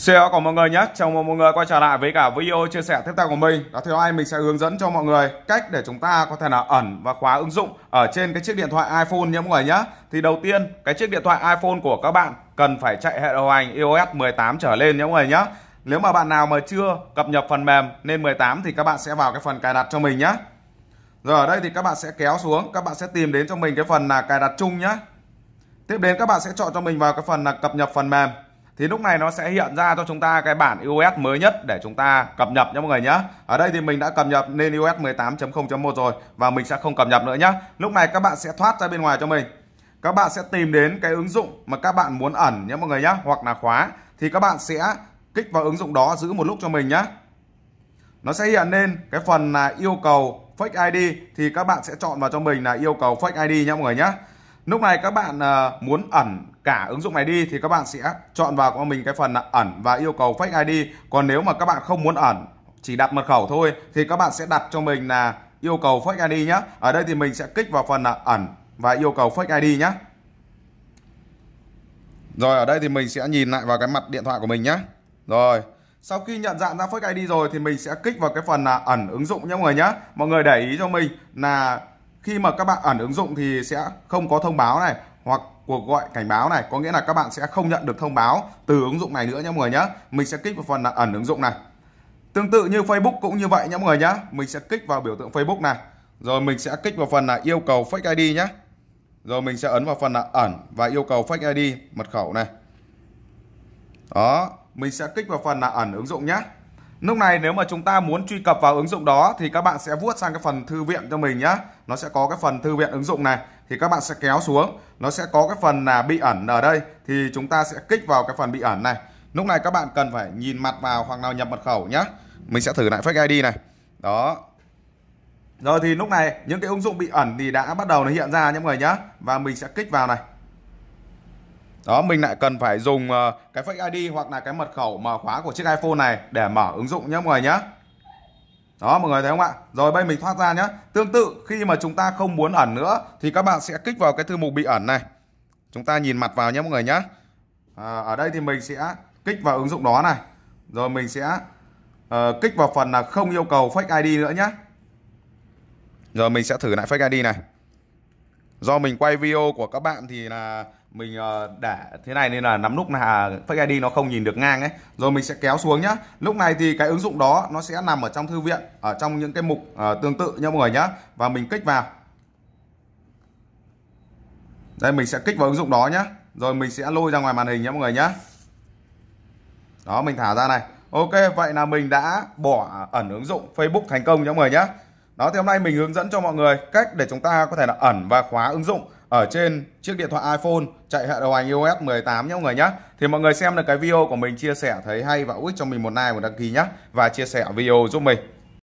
Xin chào cả mọi người nhé, chào mừng mọi người quay trở lại với cả video chia sẻ tiếp theo của mình Đó Theo nay mình sẽ hướng dẫn cho mọi người cách để chúng ta có thể là ẩn và khóa ứng dụng ở trên cái chiếc điện thoại iPhone nhé mọi người nhé Thì đầu tiên cái chiếc điện thoại iPhone của các bạn cần phải chạy hệ điều hành iOS 18 trở lên nhé mọi người nhé Nếu mà bạn nào mà chưa cập nhật phần mềm lên 18 thì các bạn sẽ vào cái phần cài đặt cho mình nhé Rồi ở đây thì các bạn sẽ kéo xuống, các bạn sẽ tìm đến cho mình cái phần là cài đặt chung nhé Tiếp đến các bạn sẽ chọn cho mình vào cái phần là cập nhật phần mềm thì lúc này nó sẽ hiện ra cho chúng ta cái bản iOS mới nhất để chúng ta cập nhật nhé mọi người nhé. Ở đây thì mình đã cập nhật lên iOS 18.0.1 rồi và mình sẽ không cập nhật nữa nhé. Lúc này các bạn sẽ thoát ra bên ngoài cho mình. Các bạn sẽ tìm đến cái ứng dụng mà các bạn muốn ẩn nhé mọi người nhé hoặc là khóa thì các bạn sẽ kích vào ứng dụng đó giữ một lúc cho mình nhé. Nó sẽ hiện lên cái phần là yêu cầu fake ID thì các bạn sẽ chọn vào cho mình là yêu cầu fake ID nhé mọi người nhé. Lúc này các bạn ờ, muốn ẩn cả ứng dụng này đi thì các bạn sẽ chọn vào của mình cái phần ẩn và yêu cầu fake ID. Còn nếu mà các bạn không muốn ẩn, chỉ đặt mật khẩu thôi thì các bạn sẽ đặt cho mình là yêu cầu fake ID nhé. Ở đây thì mình sẽ kích vào phần ẩn và yêu cầu fake ID nhé. Rồi ở đây thì mình sẽ nhìn lại vào cái mặt điện thoại của mình nhé. Rồi, sau khi nhận dạng ra fake ID rồi thì mình sẽ kích vào cái phần là ẩn ứng dụng nhé mọi người nhé. Mọi người để ý cho mình là khi mà các bạn ẩn ứng dụng thì sẽ không có thông báo này hoặc cuộc gọi cảnh báo này có nghĩa là các bạn sẽ không nhận được thông báo từ ứng dụng này nữa nhé mọi người nhé mình sẽ kích vào phần là ẩn ứng dụng này tương tự như Facebook cũng như vậy nhé mọi người nhé mình sẽ kích vào biểu tượng Facebook này rồi mình sẽ kích vào phần là yêu cầu fake ID nhé rồi mình sẽ ấn vào phần là ẩn và yêu cầu fake ID mật khẩu này đó mình sẽ kích vào phần là ẩn ứng dụng nhé Lúc này nếu mà chúng ta muốn truy cập vào ứng dụng đó thì các bạn sẽ vuốt sang cái phần thư viện cho mình nhé. Nó sẽ có cái phần thư viện ứng dụng này thì các bạn sẽ kéo xuống. Nó sẽ có cái phần là bị ẩn ở đây thì chúng ta sẽ kích vào cái phần bị ẩn này. Lúc này các bạn cần phải nhìn mặt vào hoặc nào nhập mật khẩu nhé. Mình sẽ thử lại fake ID này. Đó. Rồi thì lúc này những cái ứng dụng bị ẩn thì đã bắt đầu nó hiện ra nhé mọi người nhé. Và mình sẽ kích vào này đó mình lại cần phải dùng ờ, cái fake ID hoặc là cái mật khẩu mở khóa của chiếc iPhone này để mở ứng dụng nhé mọi người nhé đó mọi người thấy không ạ rồi bây mình thoát ra nhé tương tự khi mà chúng ta không muốn ẩn nữa thì các bạn sẽ kích vào cái thư mục bị ẩn này chúng ta nhìn mặt vào nhé mọi người nhé à, ở đây thì mình sẽ kích vào ứng dụng đó này rồi mình sẽ uh, kích vào phần là không yêu cầu fake ID nữa nhé rồi mình sẽ thử lại fake ID này do mình quay video của các bạn thì là mình ờ, để thế này nên là nắm lúc là Face ID nó không nhìn được ngang ấy rồi mình sẽ kéo xuống nhá lúc này thì cái ứng dụng đó nó sẽ nằm ở trong thư viện ở trong những cái mục ờ, tương tự nhá mọi người nhá và mình kích vào đây mình sẽ kích vào ứng dụng đó nhá rồi mình sẽ lôi ra ngoài màn hình nhá mọi người nhá đó mình thả ra này ok vậy là mình đã bỏ ẩn ứng dụng Facebook thành công nhá mọi người nhá đó thì hôm nay mình hướng dẫn cho mọi người cách để chúng ta có thể là ẩn và khóa ứng dụng ở trên chiếc điện thoại iPhone chạy hệ điều hành iOS 18 nhé mọi người nhé. Thì mọi người xem được cái video của mình chia sẻ thấy hay và ích cho mình một like và đăng ký nhé. Và chia sẻ video giúp mình.